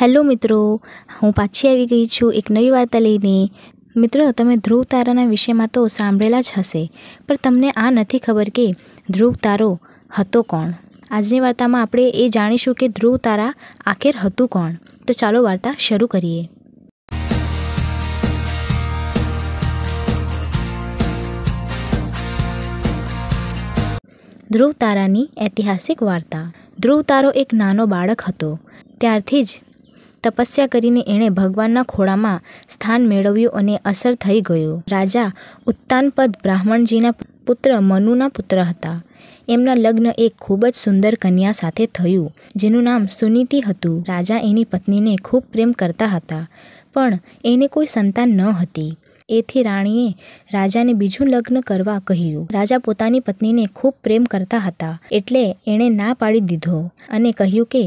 hello મિત્રો હું પાછી આવી ગઈ છું એક નવી વાર્તા લઈને મિત્રો તમે ધ્રુવ તારાના વિષયમાં તો સાંભળેલા જ હશે પણ તમને આ નથી ખબર કે ધ્રુવ તારો હતો કોણ આજની વાર્તામાં આપણે એ જાણીશું કે ધ્રુવ તારા આખેર હતું કોણ તો ચાલો વાર્તા શરૂ કરીએ ધ્રુવ તારાની ઐતિહાસિક વાર્તા ધ્રુવ તારો એક નાનો બાળક હતો ત્યારથી જ તપસ્યા કરીને એણે ભગવાનના ખોળામાં સ્થાન મેળવ્યું અને અસર થઈ ગયું રાજા ઉત્તાનપદ બ્રાહ્મણજીના પુત્ર મનુના પુત્ર હતા એમના લગ્ન એક ખૂબ જ સુંદર કન્યા સાથે થયું જેનું નામ સુનીતિ હતું રાજા એની પત્નીને ખૂબ પ્રેમ કરતા હતા પણ એને કોઈ સંતાન ન હતી એથી રાણીએ રાજાને બીજું લગ્ન કરવા કહ્યું રાજા પોતાની પત્નીને ખૂબ પ્રેમ કરતા હતા એટલે એણે ના પાડી દીધો અને કહ્યું કે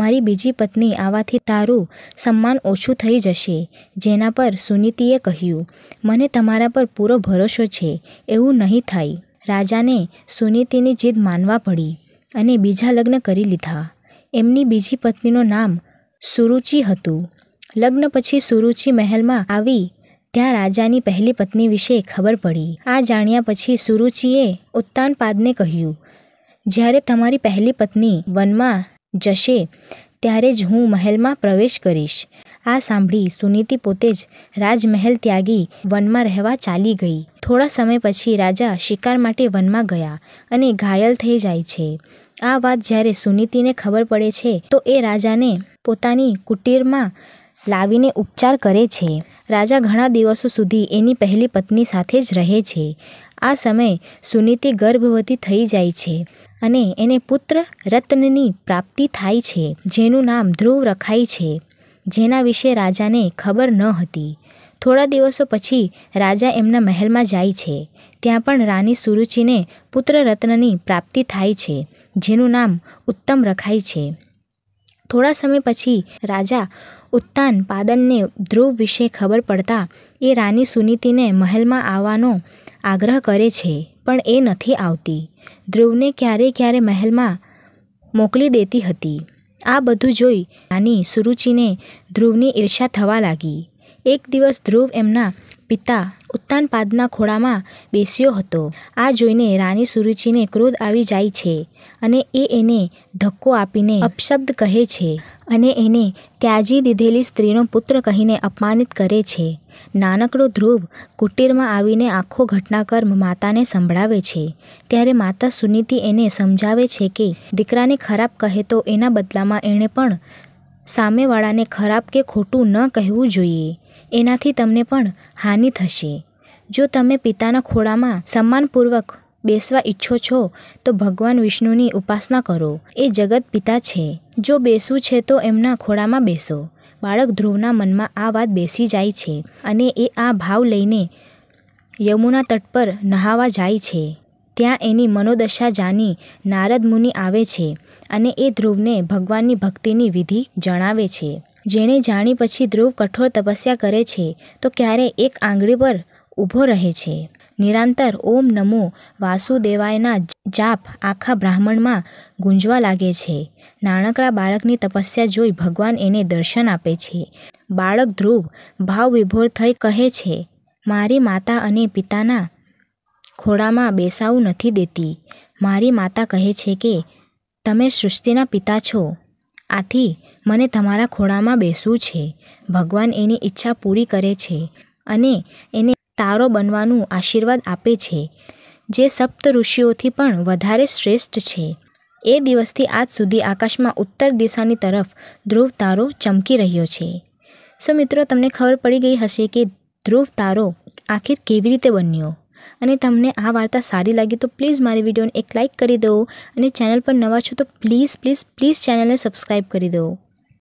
મારી બીજી પત્ની આવવાથી તારું સન્માન ઓછું થઈ જશે જેના પર સુનીતિએ કહ્યું મને તમારા પર પૂરો ભરોસો છે એવું નહીં થાય રાજાને સુનીતિની જીદ માનવા પડી અને બીજા લગ્ન કરી લીધા એમની બીજી પત્નીનું નામ સુરુચિ હતું લગ્ન પછી સુરુચિ મહેલમાં આવી ત્યાં રાજાની પહેલી પત્ની વિશે ખબર પડી આ જાણ્યા પછી સુરુચિએ ઉત્તાનપાદને કહ્યું જ્યારે તમારી પહેલી પત્ની વનમાં જશે ત્યારે જ હું મહેલમાં પ્રવેશ કરીશ આ સાંભળી સુનીતિ પોતે જ રાજમહેલ ત્યાગી વનમાં રહેવા ચાલી ગઈ થોડા સમય પછી રાજા શિકાર માટે વનમાં ગયા અને ઘાયલ થઈ જાય છે આ વાત જ્યારે સુનીતિને ખબર પડે છે તો એ રાજાને પોતાની કુટીરમાં લાવીને ઉપચાર કરે છે રાજા ઘણા દિવસો સુધી એની પહેલી પત્ની સાથે જ રહે છે આ સમયે સુનીતિ ગર્ભવતી થઈ જાય છે અને એને પુત્ર રત્નની પ્રાપ્તિ થાય છે જેનું નામ ધ્રુવ રખાય છે જેના વિશે રાજાને ખબર ન હતી થોડા દિવસો પછી રાજા એમના મહેલમાં જાય છે ત્યાં પણ રાની સુરુચિને પુત્ર રત્નની પ્રાપ્તિ થાય છે જેનું નામ ઉત્તમ રખાય છે થોડા સમય પછી રાજા ઉત્તાન પાદનને ધ્રુવ વિશે ખબર પડતા એ રાની સુનીતિને મહેલમાં આવવાનો આગ્રહ કરે છે પણ એ નથી આવતી ધ્રુવને ક્યારે ક્યારે મહેલમાં મોકલી દેતી હતી આ બધું જોઈ રાની સુરુચિને ધ્રુવની ઈર્ષા થવા લાગી એક દિવસ ધ્રુવ એમના પિતા ઉત્તાનપાદના ખોળામાં બેસ્યો હતો આ જોઈને રાની સુરુચિને ક્રોધ આવી જાય છે અને એ એને ધક્કો આપીને અપશબ્દ કહે છે અને એને ત્યાજી દીધેલી સ્ત્રીનો પુત્ર કહીને અપમાનિત કરે છે નાનકડો ધ્રુવ કુટીરમાં આવીને આખો ઘટનાક્રમ માતાને સંભળાવે છે ત્યારે માતા સુનીતિ એને સમજાવે છે કે દીકરાને ખરાબ કહે તો એના બદલામાં એણે પણ સામેવાળાને ખરાબ કે ખોટું ન કહેવું જોઈએ એનાથી તમને પણ હાનિ થશે જો તમે પિતાના ખોળામાં સન્માનપૂર્વક બેસવા ઈચ્છો છો તો ભગવાન વિષ્ણુની ઉપાસના કરો એ જગત પિતા છે જો બેસવું છે તો એમના ખોળામાં બેસો બાળક ધ્રુવના મનમાં આ વાત બેસી જાય છે અને એ આ ભાવ લઈને યમુના તટ પર નહાવા જાય છે ત્યાં એની મનોદશા જાણી નારદ મુનિ આવે છે અને એ ધ્રુવને ભગવાનની ભક્તિની વિધિ જણાવે છે જેણે જાણી પછી ધ્રુવ કઠોર તપસ્યા કરે છે તો ક્યારે એક આંગળી પર ઊભો રહે છે નિરાંતર ઓમ નમો વાસુદેવાયના જાપ આખા બ્રાહ્મણમાં ગુંજવા લાગે છે નાનકડા બાળકની તપસ્યા જોઈ ભગવાન એને દર્શન આપે છે બાળક ધ્રુવ ભાવ વિભોર થઈ કહે છે મારી માતા અને પિતાના ખોળામાં બેસાવું નથી દેતી મારી માતા કહે છે કે તમે સૃષ્ટિના પિતા છો આથી મને તમારા ખોળામાં બેસવું છે ભગવાન એની ઈચ્છા પૂરી કરે છે અને એને તારો બનવાનું આશીર્વાદ આપે છે જે સપ્ત ઋષિઓથી પણ વધારે શ્રેષ્ઠ છે એ દિવસથી આજ સુધી આકાશમાં ઉત્તર દિશાની તરફ ધ્રુવ તારો ચમકી રહ્યો છે સો મિત્રો તમને ખબર પડી ગઈ હશે કે ધ્રુવ તારો આખિર કેવી રીતે બન્યો અને તમને આ વાર્તા સારી લાગી તો પ્લીઝ મારી વિડીયોને એક લાઇક કરી દો અને ચેનલ પર નવા છો તો પ્લીઝ પ્લીઝ પ્લીઝ ચેનલને સબસ્ક્રાઈબ કરી દો